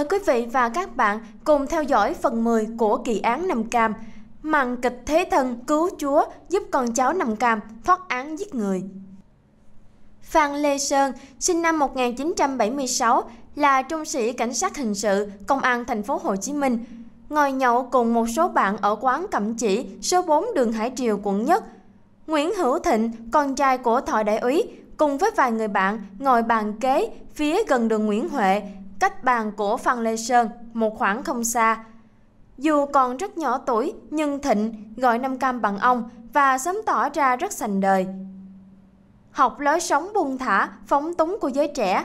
Mời quý vị và các bạn cùng theo dõi phần 10 của kỳ án nằm cam Màn kịch thế thân cứu chúa giúp con cháu nằm cam thoát án giết người Phan Lê Sơn, sinh năm 1976, là trung sĩ cảnh sát hình sự, công an thành phố Hồ Chí Minh. Ngồi nhậu cùng một số bạn ở quán Cẩm Chỉ, số 4 đường Hải Triều, quận Nhất. Nguyễn Hữu Thịnh, con trai của Thọ Đại úy, cùng với vài người bạn ngồi bàn kế phía gần đường Nguyễn Huệ cách bàn của Phan Lê Sơn, một khoảng không xa. Dù còn rất nhỏ tuổi, nhưng Thịnh gọi Nam Cam bằng ông và sớm tỏ ra rất sành đời. Học lối sống buông thả, phóng túng của giới trẻ.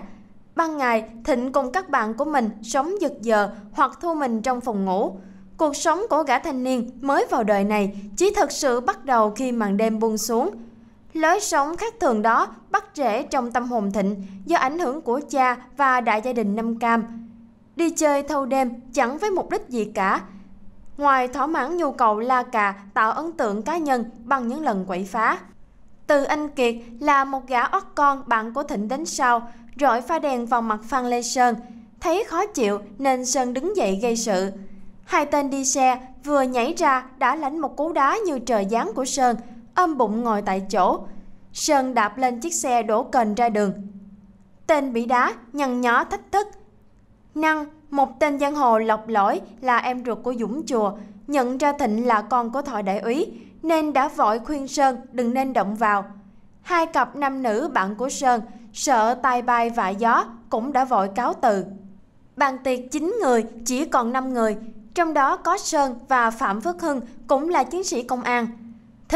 Ban ngày, Thịnh cùng các bạn của mình sống giật giờ hoặc thu mình trong phòng ngủ. Cuộc sống của gã thanh niên mới vào đời này chỉ thật sự bắt đầu khi màn đêm buông xuống – Lối sống khác thường đó bắt rễ trong tâm hồn thịnh do ảnh hưởng của cha và đại gia đình Nam Cam. Đi chơi thâu đêm chẳng với mục đích gì cả. Ngoài thỏa mãn nhu cầu la cà tạo ấn tượng cá nhân bằng những lần quậy phá. Từ Anh Kiệt là một gã ót con bạn của Thịnh đến sau, rọi pha đèn vào mặt Phan Lê Sơn. Thấy khó chịu nên Sơn đứng dậy gây sự. Hai tên đi xe vừa nhảy ra đã lãnh một cú đá như trời giáng của Sơn – âm bụng ngồi tại chỗ. Sơn đạp lên chiếc xe đổ cần ra đường. Tên bị đá, nhăn nhó thách thức. Năng, một tên giang hồ lọc lõi là em ruột của Dũng Chùa, nhận ra Thịnh là con của thọ đại úy, nên đã vội khuyên Sơn đừng nên động vào. Hai cặp nam nữ bạn của Sơn sợ tai bay vạ gió cũng đã vội cáo từ. Bàn tiệc 9 người chỉ còn 5 người, trong đó có Sơn và Phạm Phước Hưng cũng là chiến sĩ công an.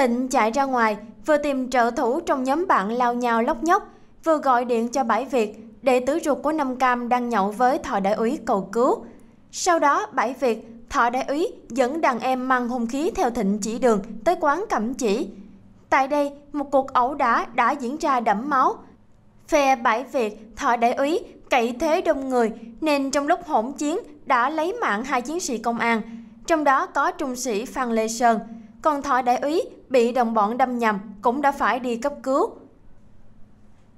Thịnh chạy ra ngoài, vừa tìm trợ thủ trong nhóm bạn lao nhào lóc nhóc, vừa gọi điện cho Bãi Việt, đệ tứ ruột của Nam Cam đang nhậu với thọ đại úy cầu cứu. Sau đó, Bãi Việt, thọ đại úy dẫn đàn em mang hung khí theo Thịnh chỉ đường tới quán cẩm chỉ. Tại đây, một cuộc ẩu đả đã diễn ra đẫm máu. Phe Bãi Việt, thọ đại úy cậy thế đông người nên trong lúc hỗn chiến đã lấy mạng hai chiến sĩ công an, trong đó có trung sĩ Phan Lê Sơn. Còn thọ đại úy bị đồng bọn đâm nhầm cũng đã phải đi cấp cứu.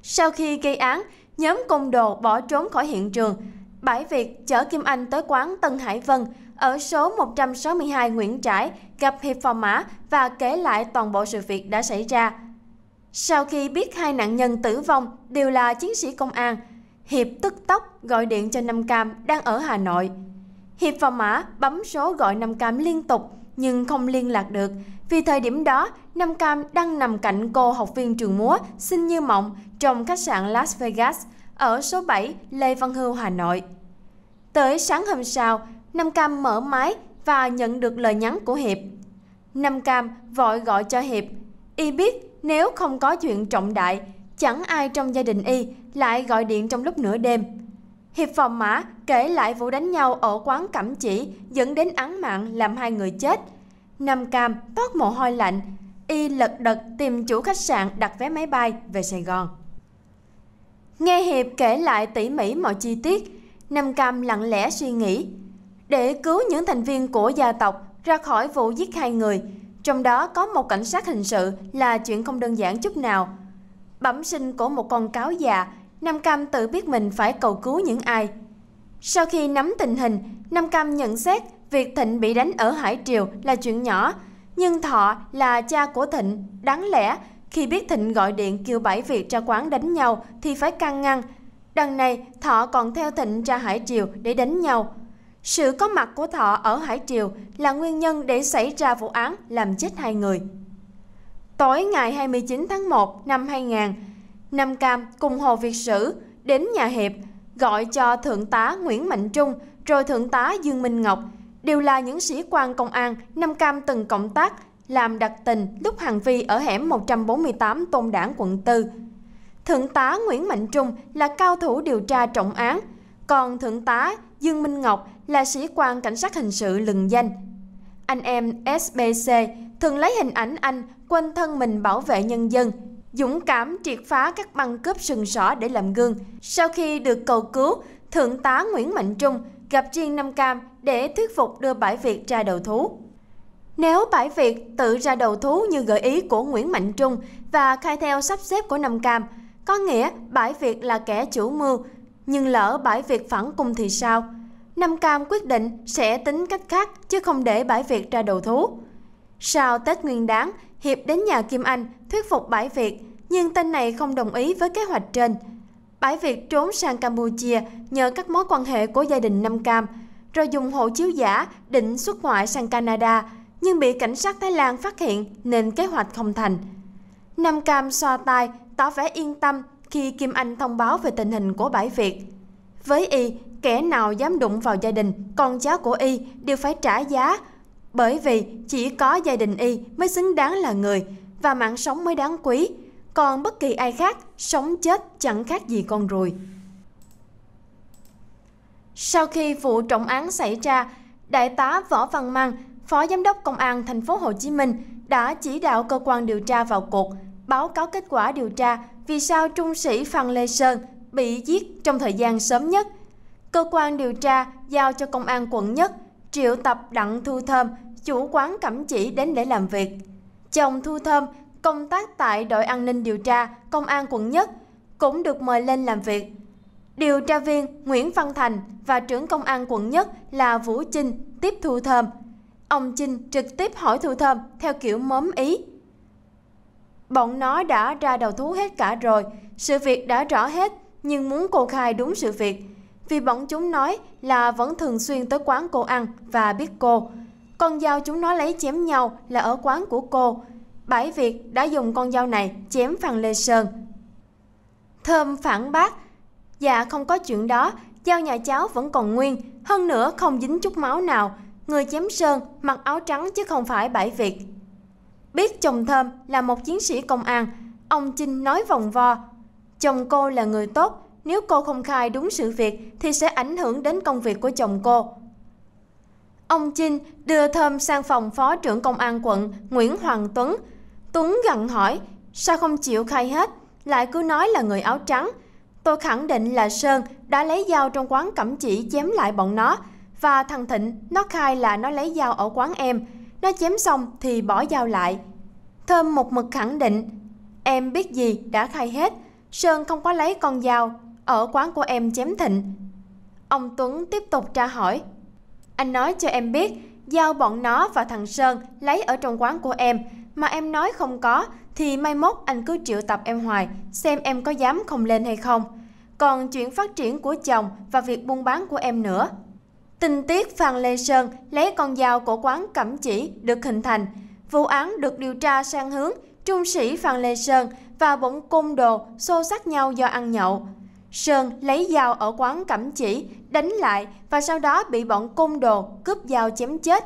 Sau khi gây án, nhóm côn đồ bỏ trốn khỏi hiện trường. Bãi việc chở Kim Anh tới quán Tân Hải Vân ở số 162 Nguyễn Trãi gặp Hiệp Phò Mã và kể lại toàn bộ sự việc đã xảy ra. Sau khi biết hai nạn nhân tử vong đều là chiến sĩ công an, Hiệp tức tốc gọi điện cho Nam Cam đang ở Hà Nội. Hiệp Phò Mã bấm số gọi Nam Cam liên tục – nhưng không liên lạc được vì thời điểm đó Nam Cam đang nằm cạnh cô học viên trường múa xinh Như Mộng trong khách sạn Las Vegas ở số 7 Lê Văn Hưu, Hà Nội. Tới sáng hôm sau, Nam Cam mở máy và nhận được lời nhắn của Hiệp. Nam Cam vội gọi cho Hiệp. Y biết nếu không có chuyện trọng đại, chẳng ai trong gia đình Y lại gọi điện trong lúc nửa đêm. Hiệp Phòng Mã kể lại vụ đánh nhau ở quán Cẩm Chỉ dẫn đến án mạng làm hai người chết. Nam Cam toát mồ hôi lạnh, y lật đật tìm chủ khách sạn đặt vé máy bay về Sài Gòn. Nghe Hiệp kể lại tỉ mỉ mọi chi tiết, Nam Cam lặng lẽ suy nghĩ. Để cứu những thành viên của gia tộc ra khỏi vụ giết hai người, trong đó có một cảnh sát hình sự là chuyện không đơn giản chút nào. Bẩm sinh của một con cáo già Nam Cam tự biết mình phải cầu cứu những ai. Sau khi nắm tình hình, Nam Cam nhận xét việc Thịnh bị đánh ở Hải Triều là chuyện nhỏ, nhưng Thọ là cha của Thịnh, đáng lẽ khi biết Thịnh gọi điện kêu bảy việc ra quán đánh nhau thì phải can ngăn. Đằng này, Thọ còn theo Thịnh ra Hải Triều để đánh nhau. Sự có mặt của Thọ ở Hải Triều là nguyên nhân để xảy ra vụ án làm chết hai người. Tối ngày 29 tháng 1 năm 2000, Nam Cam cùng Hồ Việt Sử đến nhà Hiệp gọi cho Thượng tá Nguyễn Mạnh Trung rồi Thượng tá Dương Minh Ngọc đều là những sĩ quan công an Nam Cam từng cộng tác làm đặc tình lúc Hàng Vi ở hẻm 148 Tôn Đảng quận 4. Thượng tá Nguyễn Mạnh Trung là cao thủ điều tra trọng án, còn Thượng tá Dương Minh Ngọc là sĩ quan cảnh sát hình sự lừng danh. Anh em SBC thường lấy hình ảnh anh quanh thân mình bảo vệ nhân dân – dũng cảm triệt phá các băng cướp sừng sỏ để làm gương. Sau khi được cầu cứu, Thượng tá Nguyễn Mạnh Trung gặp Riêng Nam Cam để thuyết phục đưa Bãi Việt ra đầu thú. Nếu Bãi Việt tự ra đầu thú như gợi ý của Nguyễn Mạnh Trung và khai theo sắp xếp của Nam Cam, có nghĩa Bãi Việt là kẻ chủ mưu, nhưng lỡ Bãi Việt phản cung thì sao? Nam Cam quyết định sẽ tính cách khác chứ không để Bãi Việt ra đầu thú. Sau Tết Nguyên Đán, Hiệp đến nhà Kim Anh thuyết phục Bãi Việt, nhưng tên này không đồng ý với kế hoạch trên. Bãi Việt trốn sang Campuchia nhờ các mối quan hệ của gia đình Nam Cam, rồi dùng hộ chiếu giả định xuất ngoại sang Canada, nhưng bị cảnh sát Thái Lan phát hiện nên kế hoạch không thành. Nam Cam xoa tay, tỏ vẻ yên tâm khi Kim Anh thông báo về tình hình của Bãi Việt. Với y, kẻ nào dám đụng vào gia đình, con cháu của y đều phải trả giá bởi vì chỉ có gia đình y mới xứng đáng là người và mạng sống mới đáng quý, còn bất kỳ ai khác sống chết chẳng khác gì con ruồi. Sau khi vụ trọng án xảy ra, Đại tá Võ Văn Mang, Phó Giám đốc Công an thành phố Hồ Chí Minh đã chỉ đạo cơ quan điều tra vào cuộc, báo cáo kết quả điều tra vì sao trung sĩ Phan Lê Sơn bị giết trong thời gian sớm nhất. Cơ quan điều tra giao cho Công an quận nhất triệu tập Đặng Thu Thơm, chủ quán Cẩm Chỉ đến để làm việc. Chồng Thu Thơm, công tác tại đội an ninh điều tra, công an quận nhất, cũng được mời lên làm việc. Điều tra viên Nguyễn Văn Thành và trưởng công an quận nhất là Vũ Chinh tiếp Thu Thơm. Ông Chinh trực tiếp hỏi Thu Thơm theo kiểu mớm ý. Bọn nó đã ra đầu thú hết cả rồi, sự việc đã rõ hết, nhưng muốn cô khai đúng sự việc – vì bọn chúng nói là vẫn thường xuyên tới quán cô ăn và biết cô. Con dao chúng nó lấy chém nhau là ở quán của cô. Bảy Việt đã dùng con dao này chém Phan Lê Sơn. Thơm phản bác, dạ không có chuyện đó, dao nhà cháu vẫn còn nguyên, hơn nữa không dính chút máu nào. Người chém Sơn mặc áo trắng chứ không phải Bảy Việt. Biết chồng Thơm là một chiến sĩ công an, ông Trinh nói vòng vo. Chồng cô là người tốt, nếu cô không khai đúng sự việc thì sẽ ảnh hưởng đến công việc của chồng cô. Ông Trinh đưa Thơm sang phòng Phó trưởng Công an quận Nguyễn Hoàng Tuấn. Tuấn gằn hỏi, sao không chịu khai hết, lại cứ nói là người áo trắng. Tôi khẳng định là Sơn đã lấy dao trong quán cẩm chỉ chém lại bọn nó và thằng Thịnh nó khai là nó lấy dao ở quán em. Nó chém xong thì bỏ dao lại. Thơm một mực khẳng định, em biết gì đã khai hết, Sơn không có lấy con dao, ở quán của em chém thịnh. Ông Tuấn tiếp tục tra hỏi. Anh nói cho em biết, giao bọn nó và thằng Sơn lấy ở trong quán của em, mà em nói không có thì mai mốt anh cứ triệu tập em hoài, xem em có dám không lên hay không. Còn chuyện phát triển của chồng và việc buôn bán của em nữa. Tình tiết Phan Lê Sơn lấy con dao của quán cẩm chỉ được hình thành. Vụ án được điều tra sang hướng trung sĩ Phan Lê Sơn và bọn côn đồ xô sát nhau do ăn nhậu. Sơn lấy dao ở quán cẩm chỉ, đánh lại và sau đó bị bọn côn đồ cướp dao chém chết.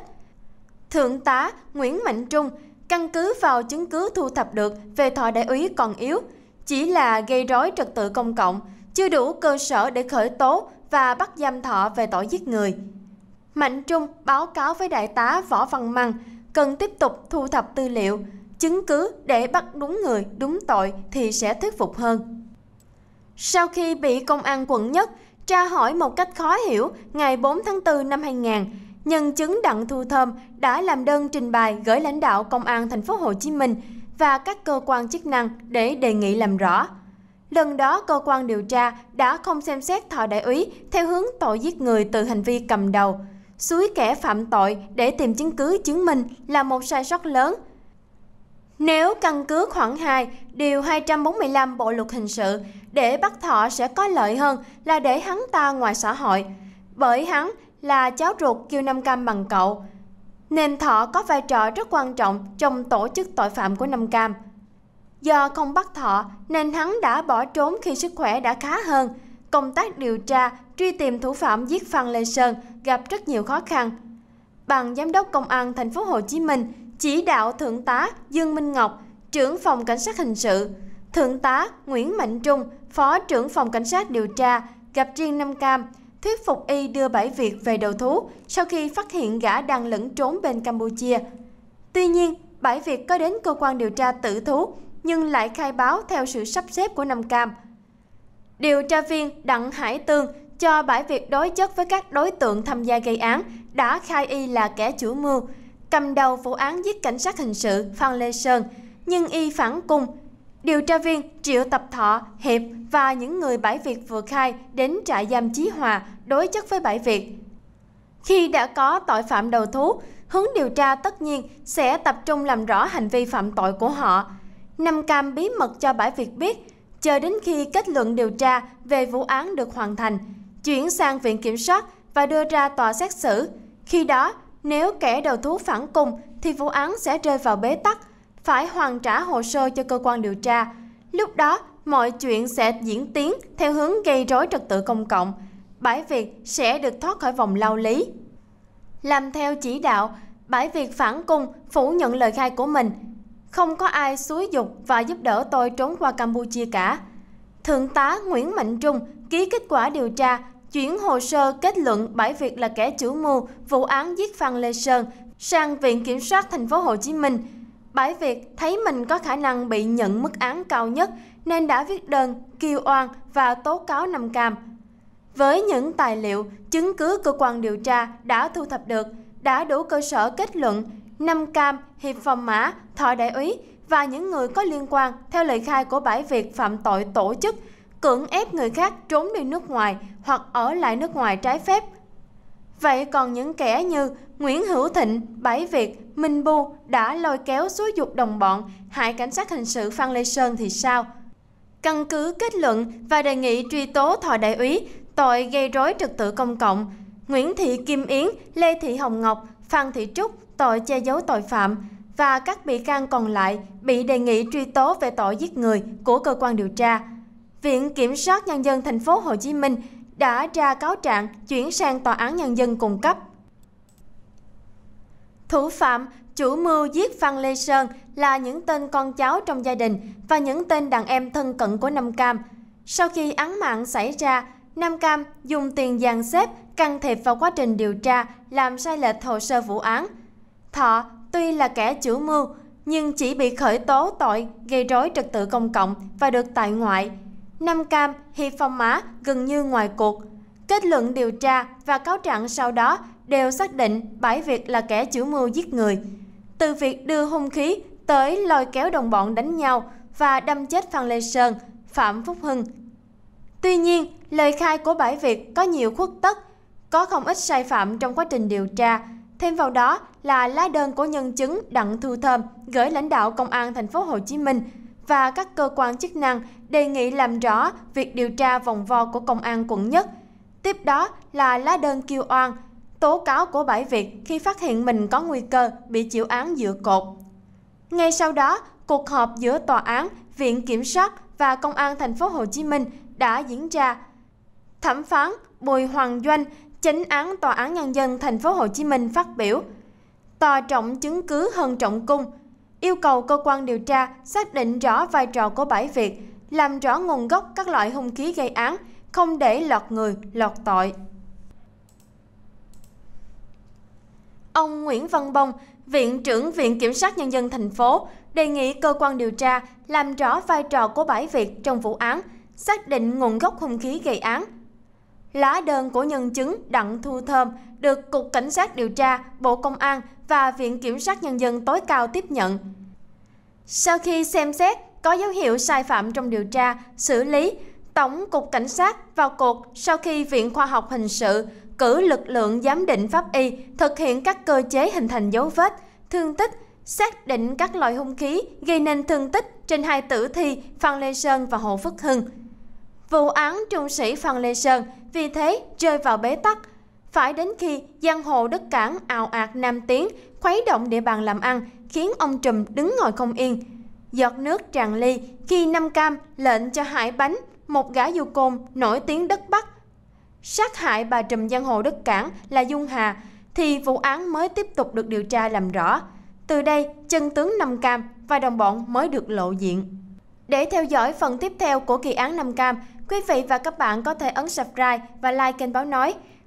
Thượng tá Nguyễn Mạnh Trung căn cứ vào chứng cứ thu thập được về thọ đại úy còn yếu, chỉ là gây rối trật tự công cộng, chưa đủ cơ sở để khởi tố và bắt giam thọ về tội giết người. Mạnh Trung báo cáo với đại tá Võ Văn Măng cần tiếp tục thu thập tư liệu, chứng cứ để bắt đúng người, đúng tội thì sẽ thuyết phục hơn. Sau khi bị công an quận nhất tra hỏi một cách khó hiểu ngày 4 tháng 4 năm 2000, nhân chứng Đặng Thu Thơm đã làm đơn trình bày gửi lãnh đạo công an thành phố Hồ Chí Minh và các cơ quan chức năng để đề nghị làm rõ. Lần đó, cơ quan điều tra đã không xem xét thọ đại úy theo hướng tội giết người từ hành vi cầm đầu. Suối kẻ phạm tội để tìm chứng cứ chứng minh là một sai sót lớn – nếu căn cứ khoảng 2, điều 245 Bộ luật hình sự, để bắt thọ sẽ có lợi hơn là để hắn ta ngoài xã hội, bởi hắn là cháu ruột Kiêu Nam Cam bằng cậu, nên thọ có vai trò rất quan trọng trong tổ chức tội phạm của Nam Cam. Do không bắt thọ nên hắn đã bỏ trốn khi sức khỏe đã khá hơn. Công tác điều tra, truy tìm thủ phạm giết Phan Lê Sơn gặp rất nhiều khó khăn. Bằng giám đốc công an thành phố Hồ Chí Minh, chỉ đạo Thượng tá Dương Minh Ngọc, trưởng phòng cảnh sát hình sự, Thượng tá Nguyễn Mạnh Trung, phó trưởng phòng cảnh sát điều tra, gặp riêng Nam Cam, thuyết phục y đưa bảy việc về đầu thú sau khi phát hiện gã đang lẫn trốn bên Campuchia. Tuy nhiên, bảy việc có đến cơ quan điều tra tự thú nhưng lại khai báo theo sự sắp xếp của Nam Cam. Điều tra viên Đặng Hải Tương cho bãi việc đối chất với các đối tượng tham gia gây án đã khai y là kẻ chủ mưu, cầm đầu vụ án giết cảnh sát hình sự Phan Lê Sơn, nhưng y phản cung. Điều tra viên Triệu Tập Thọ, Hiệp và những người bãi việc vừa khai đến trại giam Chí Hòa đối chất với bãi việc Khi đã có tội phạm đầu thú, hướng điều tra tất nhiên sẽ tập trung làm rõ hành vi phạm tội của họ. năm Cam bí mật cho bãi việc biết, chờ đến khi kết luận điều tra về vụ án được hoàn thành, chuyển sang Viện Kiểm soát và đưa ra tòa xét xử. Khi đó, nếu kẻ đầu thú phản cùng thì vụ án sẽ rơi vào bế tắc, phải hoàn trả hồ sơ cho cơ quan điều tra. Lúc đó, mọi chuyện sẽ diễn tiến theo hướng gây rối trật tự công cộng. Bãi việc sẽ được thoát khỏi vòng lao lý. Làm theo chỉ đạo, Bãi việc phản cung phủ nhận lời khai của mình. Không có ai xúi dục và giúp đỡ tôi trốn qua Campuchia cả. Thượng tá Nguyễn Mạnh Trung ký kết quả điều tra chuyển hồ sơ kết luận bãi việc là kẻ chủ mưu vụ án giết Phan Lê Sơn sang Viện Kiểm sát Thành phố Hồ Chí Minh. Bãi việc thấy mình có khả năng bị nhận mức án cao nhất nên đã viết đơn, kêu oan và tố cáo Nam Cam. Với những tài liệu, chứng cứ cơ quan điều tra đã thu thập được, đã đủ cơ sở kết luận Nam Cam, Hiệp Phòng Mã, Thọ Đại úy và những người có liên quan theo lời khai của Bãi việc phạm tội tổ chức – cưỡng ép người khác trốn đi nước ngoài hoặc ở lại nước ngoài trái phép. Vậy còn những kẻ như Nguyễn Hữu Thịnh, Bảy Việt, Minh Bu đã lôi kéo xúi dục đồng bọn hại cảnh sát hình sự Phan Lê Sơn thì sao? Căn cứ kết luận và đề nghị truy tố thọ đại úy tội gây rối trật tự công cộng, Nguyễn Thị Kim Yến, Lê Thị Hồng Ngọc, Phan Thị Trúc tội che giấu tội phạm và các bị can còn lại bị đề nghị truy tố về tội giết người của cơ quan điều tra. Viện Kiểm sát Nhân dân thành phố Hồ Chí Minh đã ra cáo trạng chuyển sang Tòa án Nhân dân cung cấp. Thủ phạm, chủ mưu giết Phan Lê Sơn là những tên con cháu trong gia đình và những tên đàn em thân cận của Nam Cam. Sau khi án mạng xảy ra, Nam Cam dùng tiền dàn xếp can thiệp vào quá trình điều tra làm sai lệch hồ sơ vụ án. Thọ tuy là kẻ chủ mưu nhưng chỉ bị khởi tố tội gây rối trật tự công cộng và được tại ngoại – Nam Cam, Hiệp phong má gần như ngoài cuộc. Kết luận điều tra và cáo trạng sau đó đều xác định Bãi Việt là kẻ chủ mưu giết người. Từ việc đưa hung khí tới lôi kéo đồng bọn đánh nhau và đâm chết Phan Lê Sơn, Phạm Phúc Hưng. Tuy nhiên, lời khai của Bãi Việt có nhiều khuất tất, có không ít sai phạm trong quá trình điều tra. Thêm vào đó là lá đơn của nhân chứng Đặng Thu Thơm gửi lãnh đạo Công an thành phố Hồ Chí Minh và các cơ quan chức năng đề nghị làm rõ việc điều tra vòng vo của Công an quận nhất. Tiếp đó là lá đơn kêu oan, tố cáo của Bãi việc khi phát hiện mình có nguy cơ bị chịu án dựa cột. Ngay sau đó, cuộc họp giữa tòa án, viện kiểm sát và công an thành phố Hồ Chí Minh đã diễn ra. Thẩm phán Bùi Hoàng Doanh, chánh án tòa án nhân dân thành phố Hồ Chí Minh phát biểu: Tòa trọng chứng cứ hơn trọng cung, yêu cầu cơ quan điều tra xác định rõ vai trò của bãi Việt, làm rõ nguồn gốc các loại hung khí gây án, không để lọt người, lọt tội. Ông Nguyễn Văn Bông, Viện trưởng Viện Kiểm sát Nhân dân thành phố, đề nghị cơ quan điều tra làm rõ vai trò của bãi Việt trong vụ án, xác định nguồn gốc hung khí gây án. Lá đơn của nhân chứng Đặng Thu Thơm được Cục Cảnh sát điều tra Bộ Công an và Viện Kiểm sát Nhân dân tối cao tiếp nhận. Sau khi xem xét có dấu hiệu sai phạm trong điều tra, xử lý, Tổng cục Cảnh sát vào cuộc sau khi Viện Khoa học Hình sự cử lực lượng giám định pháp y thực hiện các cơ chế hình thành dấu vết, thương tích, xác định các loại hung khí gây nên thương tích trên hai tử thi Phan Lê Sơn và Hồ Phước Hưng. Vụ án trung sĩ Phan Lê Sơn vì thế rơi vào bế tắc phải đến khi giang hồ đất cảng ào ạt nam tiến, khuấy động địa bàn làm ăn, khiến ông Trùm đứng ngồi không yên. Giọt nước tràn ly khi Nam Cam lệnh cho Hải Bánh, một gã du côn nổi tiếng đất Bắc, sát hại bà Trùm giang hồ đất cảng là Dung Hà, thì vụ án mới tiếp tục được điều tra làm rõ. Từ đây, chân tướng Nam Cam và đồng bọn mới được lộ diện. Để theo dõi phần tiếp theo của kỳ án Nam Cam, quý vị và các bạn có thể ấn subscribe và like kênh báo nói.